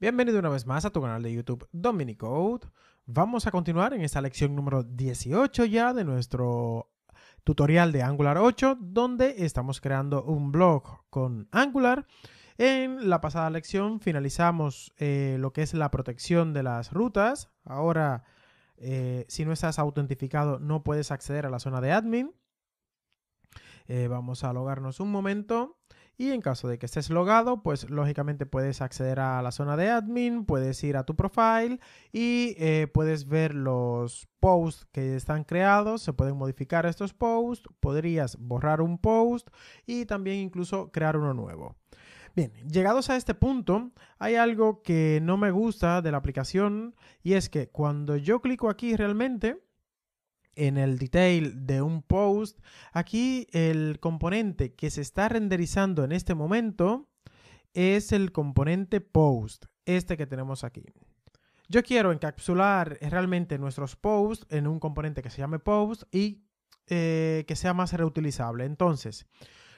Bienvenido una vez más a tu canal de YouTube Dominicode. Vamos a continuar en esta lección número 18 ya de nuestro tutorial de Angular 8, donde estamos creando un blog con Angular. En la pasada lección finalizamos eh, lo que es la protección de las rutas. Ahora, eh, si no estás autentificado, no puedes acceder a la zona de admin. Eh, vamos a logarnos un momento. Y en caso de que estés logado, pues lógicamente puedes acceder a la zona de admin, puedes ir a tu profile y eh, puedes ver los posts que están creados, se pueden modificar estos posts, podrías borrar un post y también incluso crear uno nuevo. Bien, llegados a este punto, hay algo que no me gusta de la aplicación y es que cuando yo clico aquí realmente, en el detail de un post, aquí el componente que se está renderizando en este momento es el componente post, este que tenemos aquí. Yo quiero encapsular realmente nuestros posts en un componente que se llame post y eh, que sea más reutilizable. Entonces,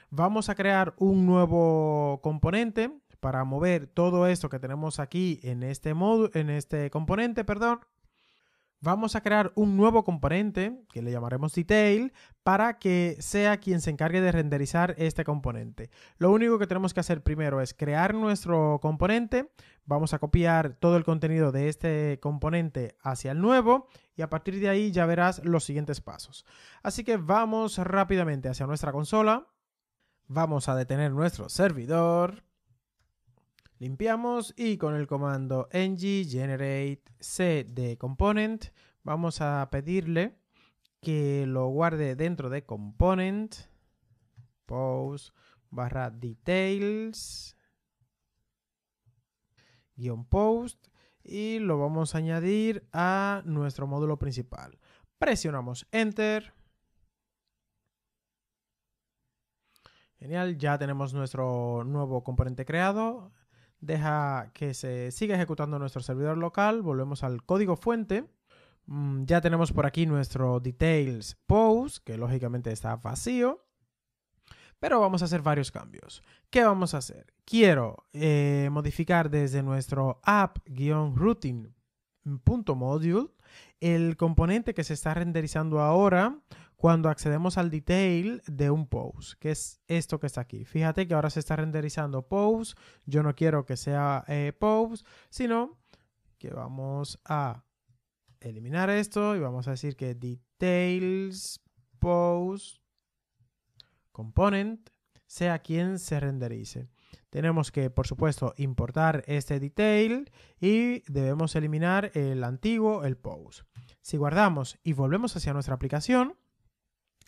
vamos a crear un nuevo componente para mover todo esto que tenemos aquí en este, modo, en este componente, perdón, vamos a crear un nuevo componente que le llamaremos detail para que sea quien se encargue de renderizar este componente. Lo único que tenemos que hacer primero es crear nuestro componente, vamos a copiar todo el contenido de este componente hacia el nuevo y a partir de ahí ya verás los siguientes pasos. Así que vamos rápidamente hacia nuestra consola, vamos a detener nuestro servidor Limpiamos y con el comando ng generate c de component vamos a pedirle que lo guarde dentro de component post barra details guión post y lo vamos a añadir a nuestro módulo principal. Presionamos enter. Genial, ya tenemos nuestro nuevo componente creado deja que se siga ejecutando nuestro servidor local, volvemos al código fuente, mm, ya tenemos por aquí nuestro details post, que lógicamente está vacío, pero vamos a hacer varios cambios. ¿Qué vamos a hacer? Quiero eh, modificar desde nuestro app-routing.module el componente que se está renderizando ahora cuando accedemos al detail de un post, que es esto que está aquí. Fíjate que ahora se está renderizando post. Yo no quiero que sea eh, sino que vamos a eliminar esto y vamos a decir que details pose component sea quien se renderice. Tenemos que, por supuesto, importar este detail y debemos eliminar el antiguo, el post. Si guardamos y volvemos hacia nuestra aplicación,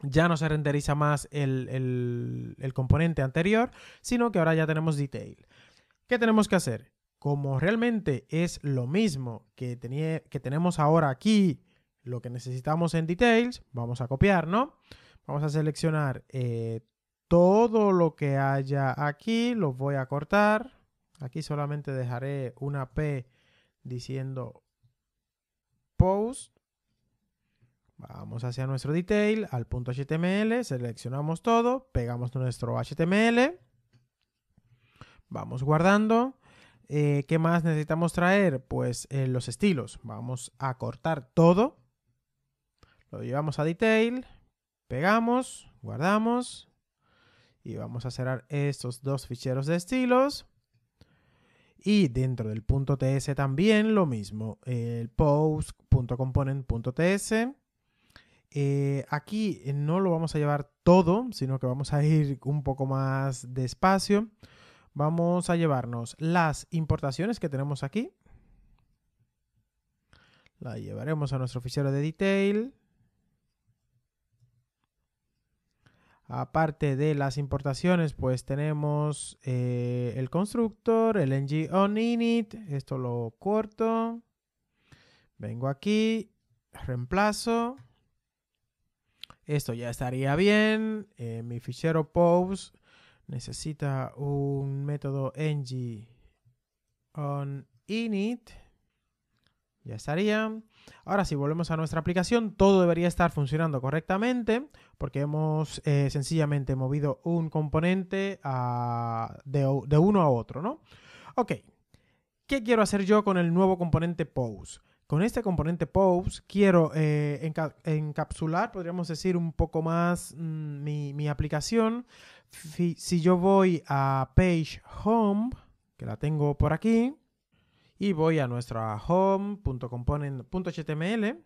ya no se renderiza más el, componente anterior, sino que ahora ya tenemos detail. ¿Qué tenemos que hacer? Como realmente es lo mismo que, que tenemos ahora aquí, lo que necesitamos en details, vamos a copiar, ¿no? Vamos a seleccionar eh, todo lo que haya aquí, lo voy a cortar. Aquí solamente dejaré una P diciendo post Vamos hacia nuestro detail, al punto HTML, seleccionamos todo, pegamos nuestro HTML, vamos guardando. Eh, ¿Qué más necesitamos traer? Pues eh, los estilos. Vamos a cortar todo. Lo llevamos a detail, pegamos, guardamos. Y vamos a cerrar estos dos ficheros de estilos. Y dentro del punto .ts también lo mismo. El post.component.ts eh, aquí eh, no lo vamos a llevar todo, sino que vamos a ir un poco más despacio. Vamos a llevarnos las importaciones que tenemos aquí. La llevaremos a nuestro fichero de detail. Aparte de las importaciones, pues tenemos eh, el constructor, el ng on init. Esto lo corto. Vengo aquí, reemplazo. Esto ya estaría bien. Eh, mi fichero pose necesita un método ng on init. Ya estaría. Ahora si volvemos a nuestra aplicación, todo debería estar funcionando correctamente porque hemos eh, sencillamente movido un componente de, de, uno a otro, ¿no? Ok, ¿qué quiero hacer yo con el nuevo componente pose? Con este componente POST quiero eh, encapsular, podríamos decir, un poco más mm, mi, aplicación. si yo voy a Page Home, que la tengo por aquí, y voy a nuestra home.component.html,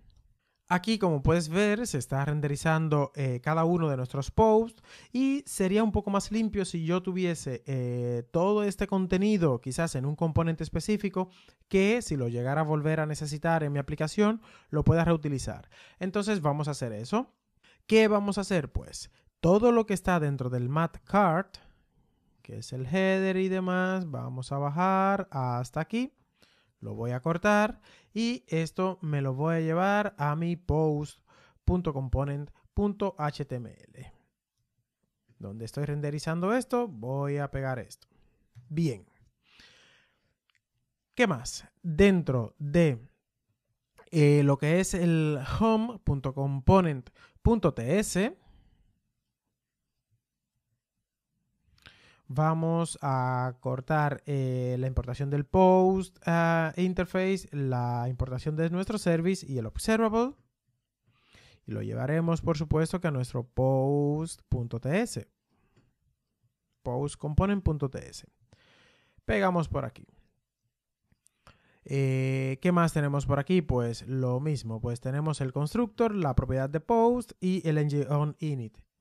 Aquí, como puedes ver, se está renderizando eh, cada uno de nuestros posts y sería un poco más limpio si yo tuviese eh, todo este contenido quizás en un componente específico que si lo llegara a volver a necesitar en mi aplicación, lo pueda reutilizar. Entonces vamos a hacer eso. ¿Qué vamos a hacer? Pues todo lo que está dentro del mat card, que es el header y demás, vamos a bajar hasta aquí. Lo voy a cortar y esto me lo voy a llevar a mi post.component.html. Donde estoy renderizando esto, voy a pegar esto. Bien. ¿Qué más? Dentro de eh, lo que es el home.component.ts, vamos a cortar eh, la importación del post eh, interface, la importación de nuestro service y el observable. Y lo llevaremos, por supuesto, que a nuestro post.ts. Postcomponent.ts. Pegamos por aquí. Eh, ¿Qué más tenemos por aquí? Pues lo mismo, pues tenemos el constructor, la propiedad de post y el ng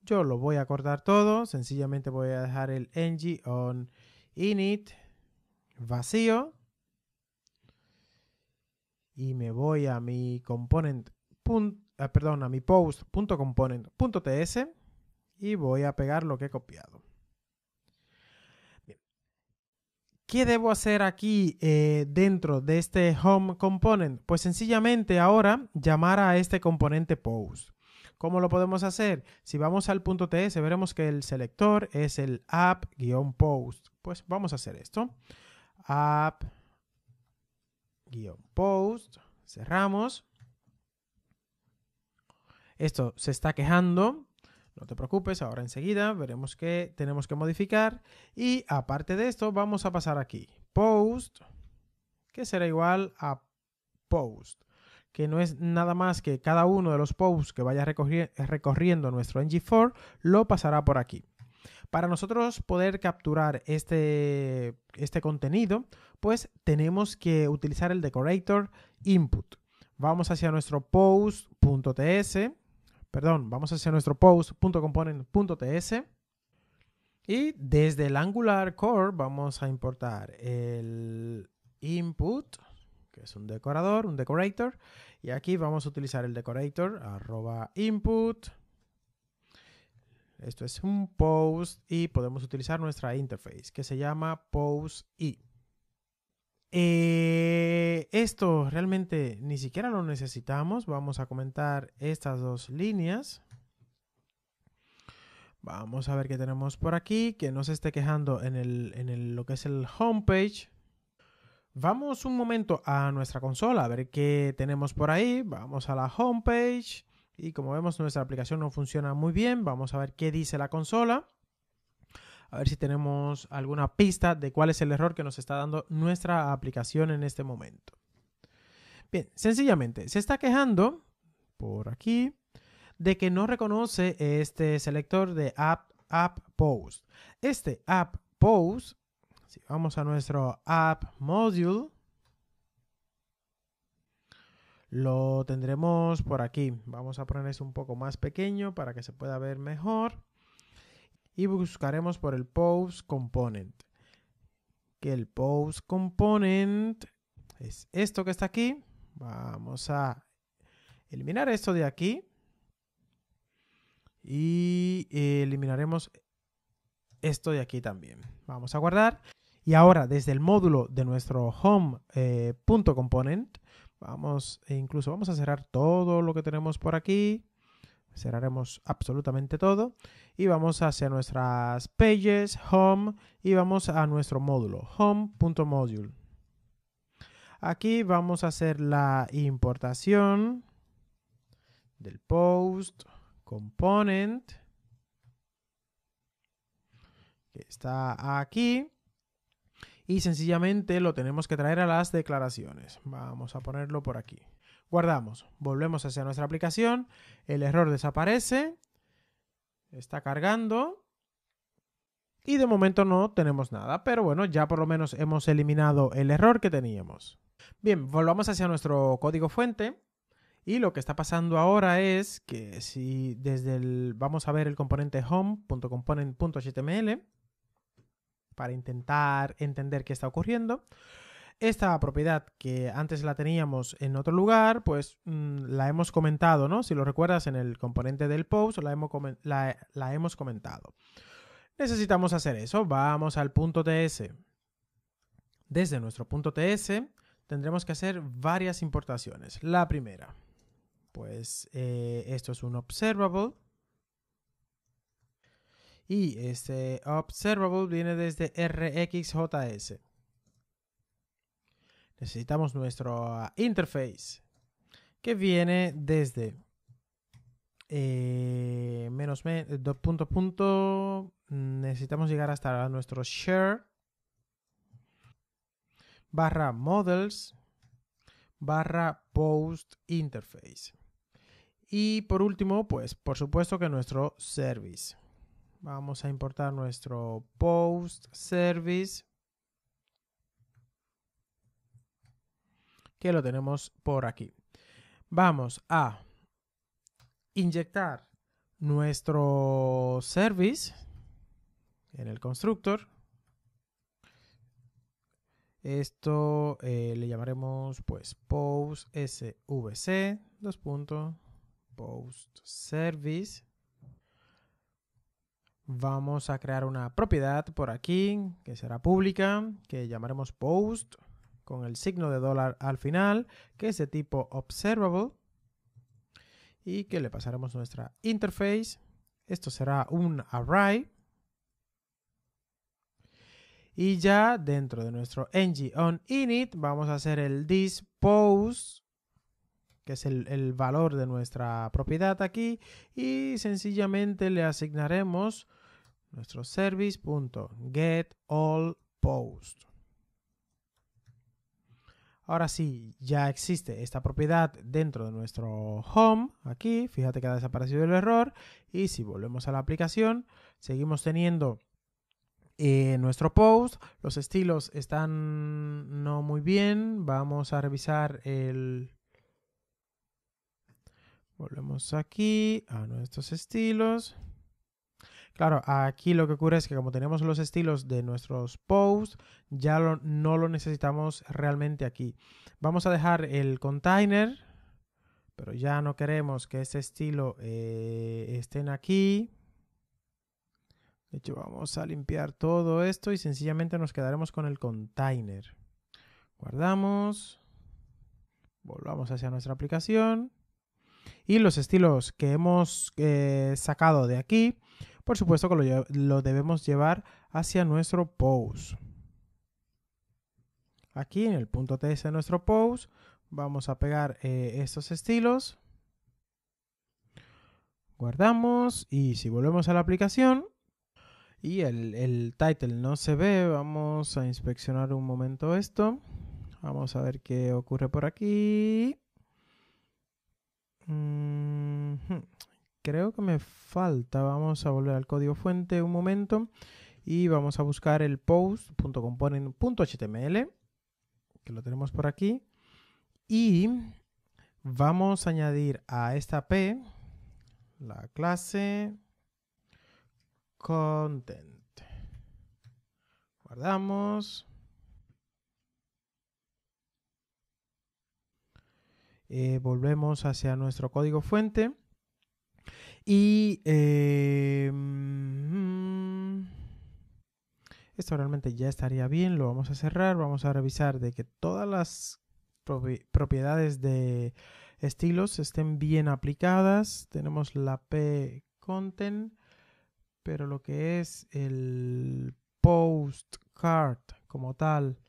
yo lo voy a cortar todo, sencillamente voy a dejar el ng on init vacío y me voy a mi component, ah, perdón, a mi post.component.ts y voy a pegar lo que he copiado. ¿Qué debo hacer aquí eh, dentro de este home component? Pues sencillamente ahora llamar a este componente post. ¿Cómo lo podemos hacer? Si vamos al punto TS, veremos que el selector es el app-post. Pues vamos a hacer esto. app-post. Cerramos. Esto se está quejando. No te preocupes, ahora enseguida veremos que tenemos que modificar. Y aparte de esto, vamos a pasar aquí. Post, que será igual a post que no es nada más que cada uno de los posts que vaya recorriendo nuestro ng4 lo pasará por aquí. Para nosotros poder capturar este, este contenido, pues tenemos que utilizar el decorator input. Vamos hacia nuestro post.ts, perdón, vamos hacia nuestro post.component.ts y desde el Angular Core vamos a importar el input que es un decorador, un decorator. Y aquí vamos a utilizar el decorator arroba input. Esto es un post y podemos utilizar nuestra interface que se llama post i. Eh, esto realmente ni siquiera lo necesitamos. Vamos a comentar estas dos líneas. Vamos a ver qué tenemos por aquí, que no se esté quejando en, lo que es el homepage. Vamos un momento a nuestra consola a ver qué tenemos por ahí. Vamos a la homepage y como vemos nuestra aplicación no funciona muy bien. Vamos a ver qué dice la consola. A ver si tenemos alguna pista de cuál es el error que nos está dando nuestra aplicación en este momento. Bien, sencillamente se está quejando por aquí de que no reconoce este selector de app, app post. Este app post vamos a nuestro app module, lo tendremos por aquí. Vamos a poner eso un poco más pequeño para que se pueda ver mejor. Y buscaremos por el post component. Que el post component es esto que está aquí. Vamos a eliminar esto de aquí. Y eliminaremos esto de aquí también. Vamos a guardar. Y ahora desde el módulo de nuestro home.component, eh, vamos, e incluso vamos a cerrar todo lo que tenemos por aquí. Cerraremos absolutamente todo. Y vamos a hacer nuestras pages, home, y vamos a nuestro módulo, home.module. Aquí vamos a hacer la importación del post component que está aquí y sencillamente lo tenemos que traer a las declaraciones. Vamos a ponerlo por aquí. Guardamos, volvemos hacia nuestra aplicación, el error desaparece, está cargando y de momento no tenemos nada, pero bueno, ya por lo menos hemos eliminado el error que teníamos. Bien, volvamos hacia nuestro código fuente y lo que está pasando ahora es que si desde el vamos a ver el componente home.component.html para intentar entender qué está ocurriendo. Esta propiedad que antes la teníamos en otro lugar, pues mm, la hemos comentado, ¿no? Si lo recuerdas en el componente del post, la hemos, la, hemos comentado. Necesitamos hacer eso. Vamos al punto TS. Desde nuestro punto TS tendremos que hacer varias importaciones. La primera, pues eh, esto es un observable y este observable viene desde RxJS. Necesitamos nuestro interface que viene desde eh, menos punto. Necesitamos llegar hasta nuestro share barra models barra post interface. Y por último, pues por supuesto que nuestro service. Vamos a importar nuestro post service. Que lo tenemos por aquí. Vamos a inyectar nuestro service en el constructor. Esto eh, le llamaremos pues post post service. Vamos a crear una propiedad por aquí, que será pública, que llamaremos post, con el signo de dólar al final, que es de tipo observable, y que le pasaremos nuestra interface. Esto será un array. Y ya dentro de nuestro ng on init vamos a hacer el dispose que es el, valor de nuestra propiedad aquí, y sencillamente le asignaremos nuestro service.getAllPost. Ahora sí, ya existe esta propiedad dentro de nuestro home. Aquí, fíjate que ha desaparecido el error. Y si volvemos a la aplicación, seguimos teniendo eh, nuestro post. Los estilos están no muy bien. Vamos a revisar el, Volvemos aquí a nuestros estilos. Claro, aquí lo que ocurre es que como tenemos los estilos de nuestros posts, ya no lo necesitamos realmente aquí. Vamos a dejar el container, pero ya no queremos que este estilo eh, estén aquí. De hecho, vamos a limpiar todo esto y sencillamente nos quedaremos con el container. Guardamos. Volvamos hacia nuestra aplicación. Y los estilos que hemos eh, sacado de aquí, por supuesto que lo, debemos llevar hacia nuestro pose. Aquí en el punto TS de nuestro pose vamos a pegar eh, estos estilos. Guardamos y si volvemos a la aplicación y el, el title no se ve, vamos a inspeccionar un momento esto. Vamos a ver qué ocurre por aquí. Mm, creo que me falta. Vamos a volver al código fuente un momento y vamos a buscar el post.component.html que lo tenemos por aquí y vamos a añadir a esta p la clase content. Guardamos. Eh, volvemos hacia nuestro código fuente y eh, mm, esto realmente ya estaría bien, lo vamos a cerrar, vamos a revisar de que todas las propiedades de estilos estén bien aplicadas, tenemos la p content, pero lo que es el postcard como tal,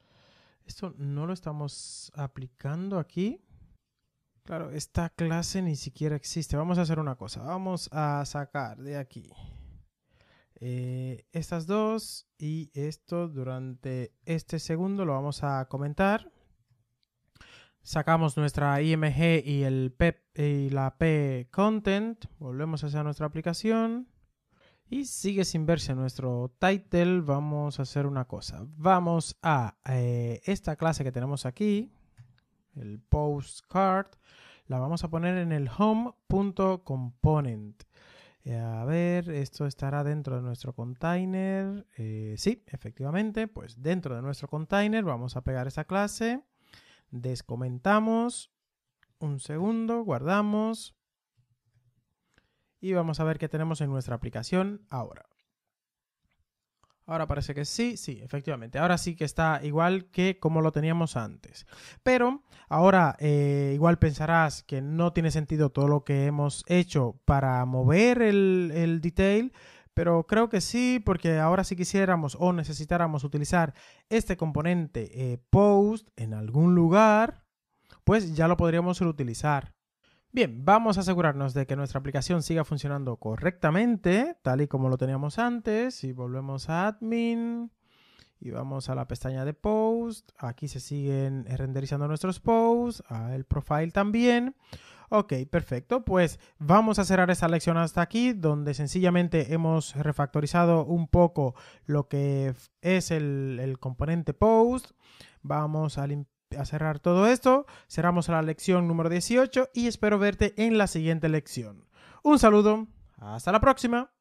esto no lo estamos aplicando aquí. Claro, esta clase ni siquiera existe. Vamos a hacer una cosa. Vamos a sacar de aquí eh, estas dos y esto durante este segundo lo vamos a comentar. Sacamos nuestra IMG y, el P, y la P content. Volvemos hacia nuestra aplicación. Y sigue sin verse nuestro title. Vamos a hacer una cosa. Vamos a eh, esta clase que tenemos aquí el postcard, la vamos a poner en el home.component. Eh, a ver, esto estará dentro de nuestro container. Eh, sí, efectivamente, pues dentro de nuestro container vamos a pegar esa clase. Descomentamos. Un segundo, guardamos. Y vamos a ver qué tenemos en nuestra aplicación ahora. Ahora parece que sí, sí, efectivamente. Ahora sí que está igual que como lo teníamos antes. Pero ahora eh, igual pensarás que no tiene sentido todo lo que hemos hecho para mover el, detail. Pero creo que sí, porque ahora si quisiéramos o necesitáramos utilizar este componente eh, post en algún lugar, pues ya lo podríamos utilizar. Bien, vamos a asegurarnos de que nuestra aplicación siga funcionando correctamente, tal y como lo teníamos antes. Y volvemos a Admin y vamos a la pestaña de Post. Aquí se siguen renderizando nuestros posts, el profile también. Ok, perfecto. Pues vamos a cerrar esta lección hasta aquí, donde sencillamente hemos refactorizado un poco lo que es el, el componente post. Vamos a limpiar a cerrar todo esto, cerramos la lección número 18 y espero verte en la siguiente lección. Un saludo, hasta la próxima.